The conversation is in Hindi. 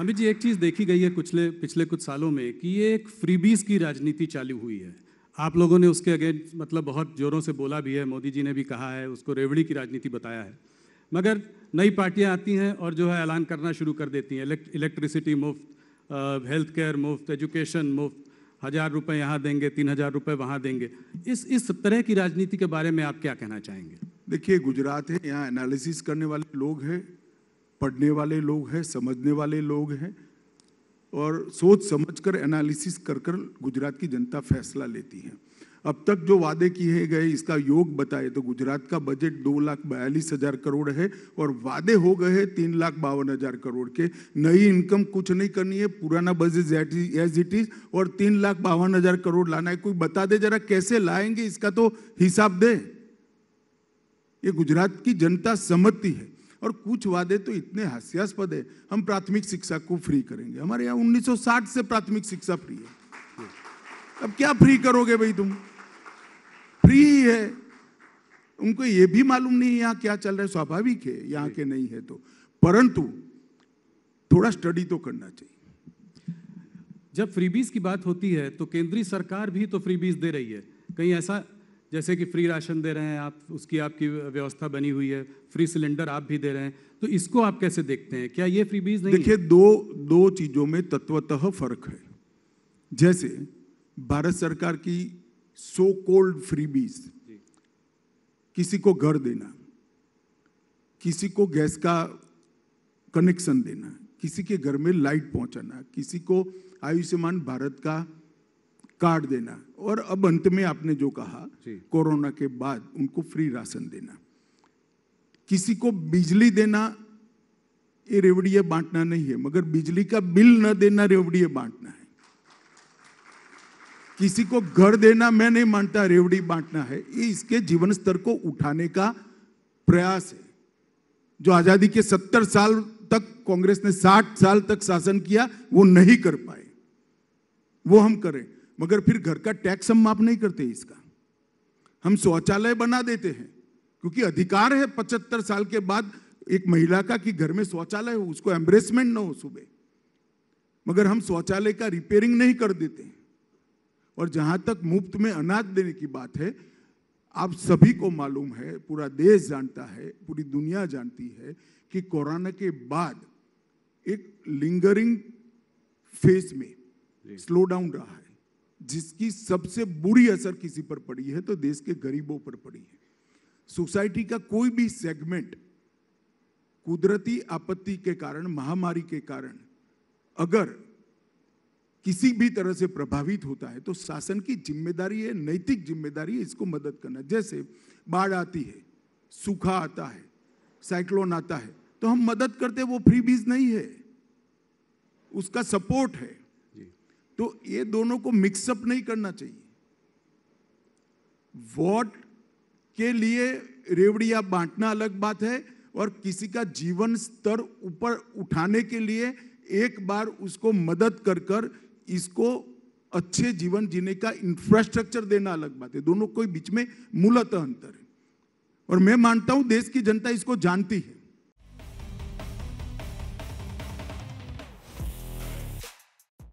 अमित जी एक चीज़ देखी गई है पिछले पिछले कुछ सालों में कि ये एक फ्रीबीज की राजनीति चालू हुई है आप लोगों ने उसके अगेंस्ट मतलब बहुत जोरों से बोला भी है मोदी जी ने भी कहा है उसको रेवड़ी की राजनीति बताया है मगर नई पार्टियां आती हैं और जो है ऐलान करना शुरू कर देती हैं इलेक्ट्रिसिटी मुफ्त हेल्थ केयर मुफ्त एजुकेशन मुफ्त हज़ार रुपये यहाँ देंगे तीन हज़ार रुपये वहाँ देंगे इस इस तरह की राजनीति के बारे में आप क्या कहना चाहेंगे देखिए गुजरात है यहाँ एनालिसिस करने वाले लोग हैं पढ़ने वाले लोग हैं समझने वाले लोग हैं और सोच समझकर एनालिसिस कर कर गुजरात की जनता फैसला लेती है अब तक जो वादे किए गए इसका योग बताए तो गुजरात का बजट दो लाख बयालीस हजार करोड़ है और वादे हो गए हैं तीन लाख बावन हजार करोड़ के नई इनकम कुछ नहीं करनी है पुराना बजट एज इट इज और तीन लाख बावन हजार करोड़ लाना है कोई बता दे जरा कैसे लाएंगे इसका तो हिसाब दे ये गुजरात की जनता समझती है और कुछ वादे तो इतने हास्यास्पद है हम प्राथमिक शिक्षा को फ्री करेंगे हमारे यहाँ 1960 से प्राथमिक शिक्षा फ्री है अब क्या फ्री करोगे भाई तुम फ्री है उनको ये भी मालूम नहीं है यहाँ क्या चल रहा है स्वाभाविक है यहाँ के नहीं है तो परंतु थोड़ा स्टडी तो करना चाहिए जब फ्रीबीज की बात होती है तो केंद्रीय सरकार भी तो फ्रीबीज दे रही है कहीं ऐसा जैसे कि फ्री राशन दे रहे हैं आप उसकी आपकी व्यवस्था बनी हुई है फ्री सिलेंडर आप भी दे रहे हैं तो इसको आप कैसे देखते हैं क्या ये फ्री बीज नहीं देखिए दो दो चीज़ों में तत्वतः फर्क है जैसे भारत सरकार की सो कोल्ड फ्री बीज किसी को घर देना किसी को गैस का कनेक्शन देना किसी के घर में लाइट पहुंचाना किसी को आयुष्मान भारत का कार्ड देना और अब अंत में आपने जो कहा कोरोना के बाद उनको फ्री राशन देना किसी को बिजली देना ये रेवड़िया बांटना नहीं है मगर बिजली का बिल न देना रेवड़िया बांटना है किसी को घर देना मैं नहीं मानता रेवड़ी बांटना है ये इसके जीवन स्तर को उठाने का प्रयास है जो आजादी के सत्तर साल तक कांग्रेस ने साठ साल तक शासन किया वो नहीं कर पाए वो हम करें मगर फिर घर का टैक्स हम माफ नहीं करते इसका हम शौचालय बना देते हैं क्योंकि अधिकार है पचहत्तर साल के बाद एक महिला का कि घर में शौचालय हो उसको एम्ब्रेसमेंट ना हो सुबह मगर हम शौचालय का रिपेयरिंग नहीं कर देते और जहां तक मुफ्त में अनाज देने की बात है आप सभी को मालूम है पूरा देश जानता है पूरी दुनिया जानती है कि कोरोना के बाद एक लिंगरिंग फेज में स्लो डाउन रहा है जिसकी सबसे बुरी असर किसी पर पड़ी है तो देश के गरीबों पर पड़ी है सोसाइटी का कोई भी सेगमेंट कुदरती आपत्ति के कारण महामारी के कारण अगर किसी भी तरह से प्रभावित होता है तो शासन की जिम्मेदारी है नैतिक जिम्मेदारी है इसको मदद करना जैसे बाढ़ आती है सूखा आता है साइक्लोन आता है तो हम मदद करते वो फ्री बीज नहीं है उसका सपोर्ट है तो ये दोनों को मिक्सअप नहीं करना चाहिए वोट के लिए रेवड़िया बांटना अलग बात है और किसी का जीवन स्तर ऊपर उठाने के लिए एक बार उसको मदद कर कर इसको अच्छे जीवन जीने का इंफ्रास्ट्रक्चर देना अलग बात है दोनों कोई बीच में मूलत अंतर है और मैं मानता हूं देश की जनता इसको जानती है